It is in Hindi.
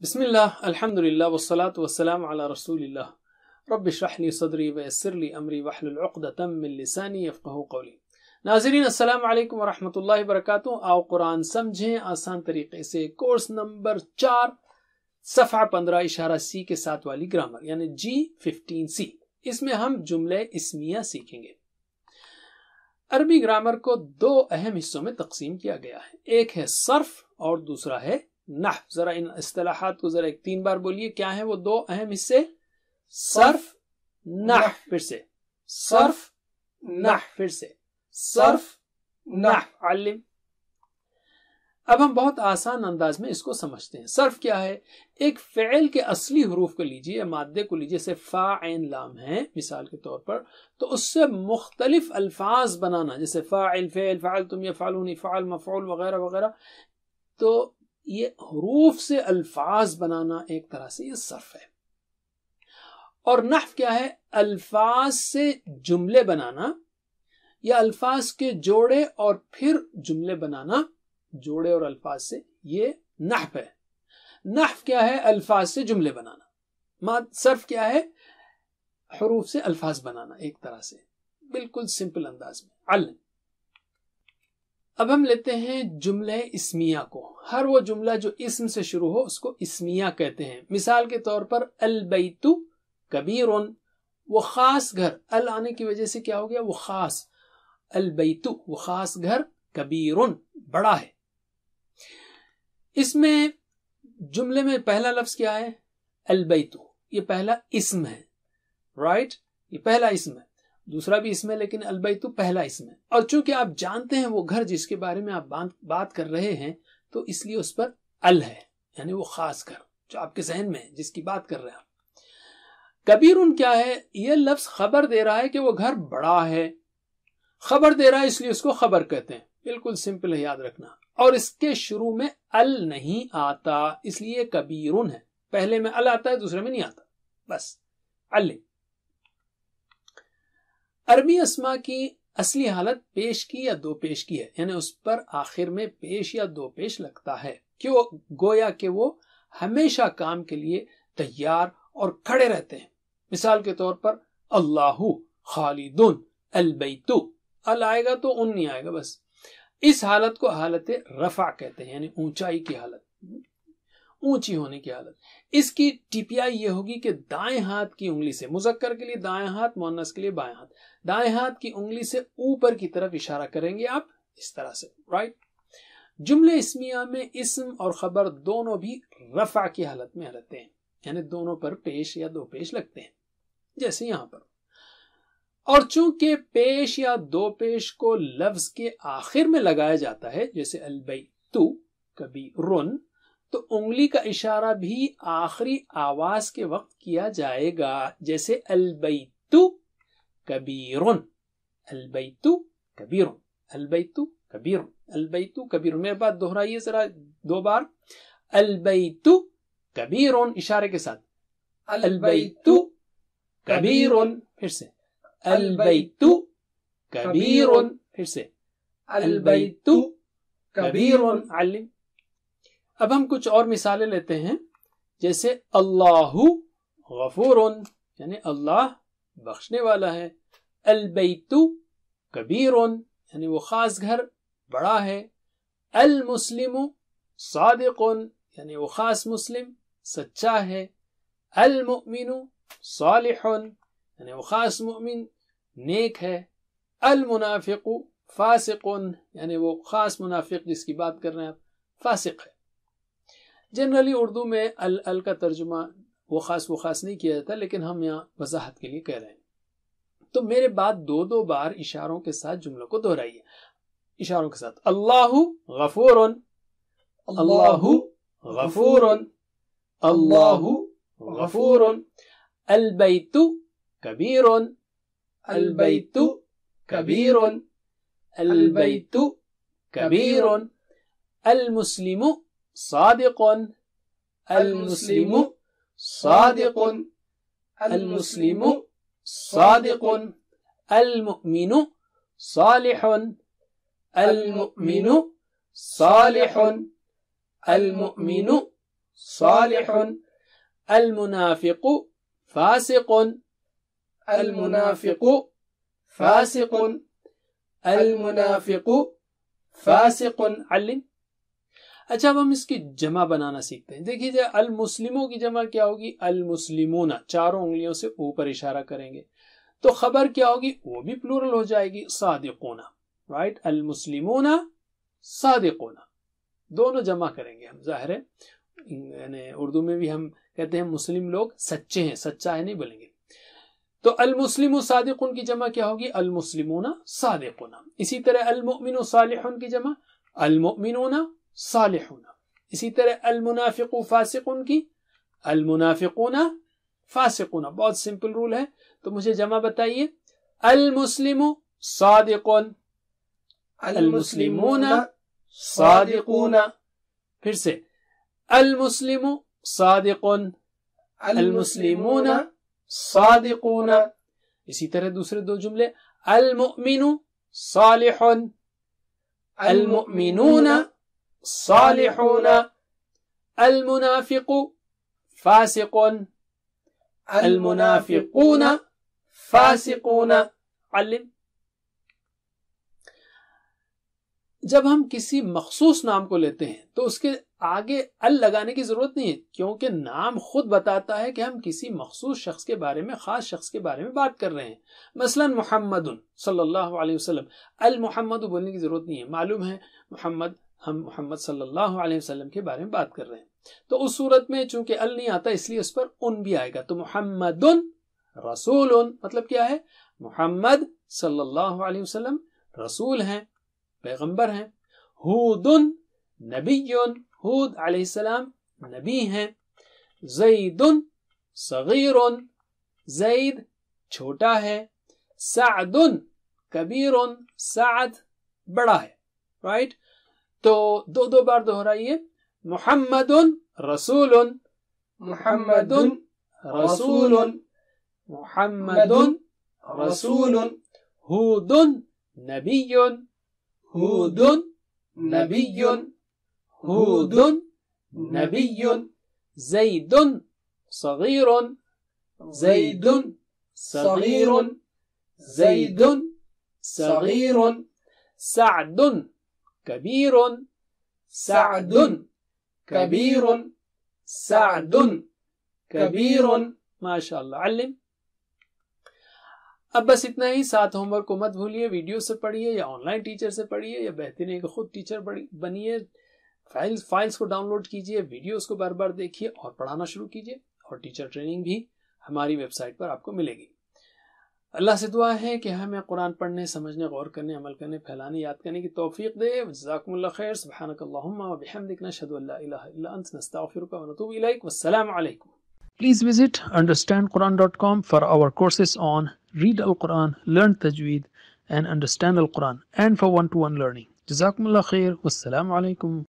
Bismillah, alhamdulillah, wassalatu wassalamu ala rasulillah. रब शराह ली सदरी वसर ली अमरी वहलुलदम लिसानी यफ़क़हु कौली नाजरीन अस्सलाम वालेकुम वरहमतुल्लाहि वबरकातु आओ कुरान समझें आसान तरीके से कोर्स नंबर चार सफ़ा पंद्रह इशारा सी के साथ वाली ग्रामर यानी जी फिफ्टीन सी इसमें हम जुमले इसमिया सीखेंगे अरबी ग्रामर को दो अहम हिस्सों में तकसीम किया गया है एक है सर्फ और दूसरा है नह जरा इन असलाहत को जरा एक तीन बार बोलिए क्या है वो दो अहम हिस्से सर्फ नह फिर से सर्फ नह फिर से सर्फ नह आलिम अब हम बहुत आसान अंदाज में इसको समझते हैं सर्फ क्या है एक फ़ैल के असली हरूफ को लीजिए मादे को लीजिए जैसे फ़ा एन लाम है मिसाल के तौर पर तो उससे मुख्तलिफ अल्फाज बनाना जैसे फ़ाइल फ़ैल फ़ाल तुम ये फालूनी फ़ाल मफ़ौल वगैरह वगैरह तो ये हरूफ से अल्फाज बनाना एक तरह से ये सर्फ है और नफ क्या है अल्फाज से जुमले बनाना या अल्फाज के जोड़े और फिर जुमले बनाना जोड़े और अल्फाज से ये नहफ है नहफ क्या है अल्फाज से जुमले बनाना मा सर्फ क्या है हरूफ से अल्फाज बनाना एक तरह से बिल्कुल सिंपल अंदाज में अलन अब हम लेते हैं जुमले इसमिया को हर वो जुमला जो इसम से शुरू हो उसको इसमिया कहते हैं मिसाल के तौर पर अलबैतु कबीर वो खास घर अल आने की वजह से क्या हो गया वो खास बैतु वो खास घर कबीर बड़ा है इसमें जुमले में पहला लफ्ज क्या है अलबैतु ये पहला इसम है राइट ये पहला इसम है दूसरा भी इसमें लेकिन अलबैतु पहला इसमें और चूंकि आप जानते हैं वो घर जिसके बारे में आप बात कर रहे हैं तो इसलिए उस पर अल है यानी वो खास घर जो आपके जहन में है जिसकी बात कर रहे हैं कबीर उन क्या है यह लफ्ज खबर दे रहा है कि वो घर बड़ा है खबर दे रहा है इसलिए उसको खबर कहते हैं बिल्कुल सिंपल है याद रखना और इसके शुरू में अल नहीं आता इसलिए कबीरुन है पहले में अल आता है दूसरे में नहीं आता बस अल अरबी असमा की असली हालत पेश की या दो पेश की है यानी उस पर आखिर में पेश या दो पेश लगता है क्यों गोया के वो हमेशा काम के लिए तैयार और खड़े रहते हैं मिसाल के तौर पर अल्लाह खालिदुन अलबैतु अल आएगा तो उन नहीं आएगा बस इस हालत को हालत रफा कहते हैं यानी ऊंचाई की हालत ऊंची होने की हालत इसकी टीपीआई ये होगी कि दाएं हाथ की उंगली से मुजक्कर के लिए दाएं हाथ मोनस के लिए बाएं हाथ दाएं हाथ की उंगली से ऊपर की तरफ इशारा करेंगे आप इस तरह से राइट जुमले इसमिया में इसम और खबर दोनों भी रफा की हालत में रहते हैं यानी दोनों पर पेश या दो पेश लगते हैं जैसे यहां पर और चूंकि पेश या दो पेश को लफ्ज के आखिर में लगाया जाता है जैसे अलबई तू कभी रुन तो उंगली का इशारा भी आखिरी आवाज के वक्त किया जाएगा जैसे अलबैतु कबीर अलबैतु कबीर अलबैतु कबीर अलबैतु कबीरुन मेरे पास दोहराइए जरा दो बार अलबैतु कबीर इशारे के साथ अलबैतु कबीरुन फिर से अलबैतु कबीर फिर से अलबैतु कबीर आलिम अब हम कुछ और मिसालें लेते हैं जैसे अल्लाह गफूर यानी अल्लाह बख्शने वाला है अलबैतु कबीर यानी वो खास घर बड़ा है अल मुस्लिम सादिक यानी वो खास मुस्लिम सच्चा है अल मुमिन सालिह यानी वो खास मुमिन नेक है अल मुनाफिक फासिक यानी वो खास मुनाफिक जिसकी बात कर रहे हैं आप फासिक है जनरली उर्दू में अल अल का तर्जुमा वो ख़ास वो ख़ास नहीं किया जाता लेकिन हम यहाँ वजाहत के लिए कह रहे हैं तो मेरे बाद दो दो बार इशारों के साथ जुमलों को दोहराइए इशारों के साथ अल्लाह गफूर अल्लाह गफूर अल्लाह गफूर अलबैतु कबीर अलबैतु कबीर अलबैतु कबीर अलमुस्लिमु صادق المسلم صادق المسلم صادق المؤمن صالح المؤمن صالح المؤمن صالح المنافق فاسق المنافق فاسق المنافق فاسق علم अच्छा अब हम इसकी जमा बनाना सीखते हैं देखिए जाए अल मुस्लिमों की जमा क्या होगी अल मुस्लिमोना चारों उंगलियों से ऊपर इशारा करेंगे तो खबर क्या होगी वो भी प्लूरल हो जाएगी सादिकोना राइट अल मुस्लिमोना सादिकोना दोनों जमा करेंगे हम जाहिर है यानी उर्दू में भी हम कहते हैं मुस्लिम लोग सच्चे हैं सच्चा है नहीं बोलेंगे तो अलमुस्लिम सादिकुन की जमा क्या होगी अलमुस्लिमोना सादिकुना इसी तरह अलमुमिन सालिहुन की जमा मोमिनोना सालिहून इसी तरह अलमुनाफिक फासिकुन की अलमुनाफिकुना फासिकुना बहुत सिंपल रूल है तो मुझे जमा बताइए अलमुस्लिम सादिकुन अलमुस्लिमून सादिकुन फिर से अलमुस्लिम सादिकुन अलमुस्लिमून सादिकुन इसी तरह दूसरे दो जुमले अलमुमिनु सालिहुन المؤمنون صالحون المنافق فاسق المنافقون फासिकून अलिम जब हम किसी मखसूस नाम को लेते हैं तो उसके आगे अल लगाने की जरूरत नहीं है क्योंकि नाम खुद बताता है कि हम किसी मखसूस शख्स के बारे में खास शख्स के बारे में बात कर रहे हैं मसलन मोहम्मद सल्लल्लाहु अलैहि वसल्लम अल मोहम्मद बोलने की जरूरत नहीं है मालूम है मोहम्मद हम मोहम्मद सल्लल्लाहु अलैहि वसल्लम के बारे में बात कर रहे हैं तो उस सूरत में चूंकि अल नहीं आता इसलिए उस पर उन भी आएगा तो मोहम्मद रसूल उन मतलब क्या है मोहम्मद सल्लल्लाहु अलैहि वसल्लम रसूल हैं पैगंबर हैं हूदन नबी हूद अलैहिस्सलाम नबी हैं जईदन सगीर जईद छोटा है सादुन कबीर साद बड़ा है right right? to do do bardzo horaje Muhammadun rasulun Muhammadun rasulun Muhammadun rasulun Hudun nabiyun Hudun nabiyun Hudun nabiyun Zaidun صغير زيد صغير زيد صغير سعد كبير سعد كبير سعد كبير ما شاء الله علم अब बस इतना ही साथ होमवर्क को मत भूलिए वीडियो से पढ़िए या ऑनलाइन टीचर से पढ़िए या बेहतरीन एक खुद टीचर बनिए फाइल्स फाइल्स को डाउनलोड कीजिए वीडियोस को बार बार देखिए और पढ़ाना शुरू कीजिए और टीचर ट्रेनिंग भी हमारी वेबसाइट पर आपको मिलेगी अल्लाह से दुआ है कि हमें कुरान पढ़ने समझने गौर करने अमल करने फैलाने याद करने की तोफीक दे जजाकम्ल खैर सुबहानकल्लाहमदिक Please visit understandquran.com for our courses on Read Al-Quran, Learn Tajweed and Understand Al-Quran and for one-to-one -one learning. Jazakumullah khair. Wassalamu alaikum.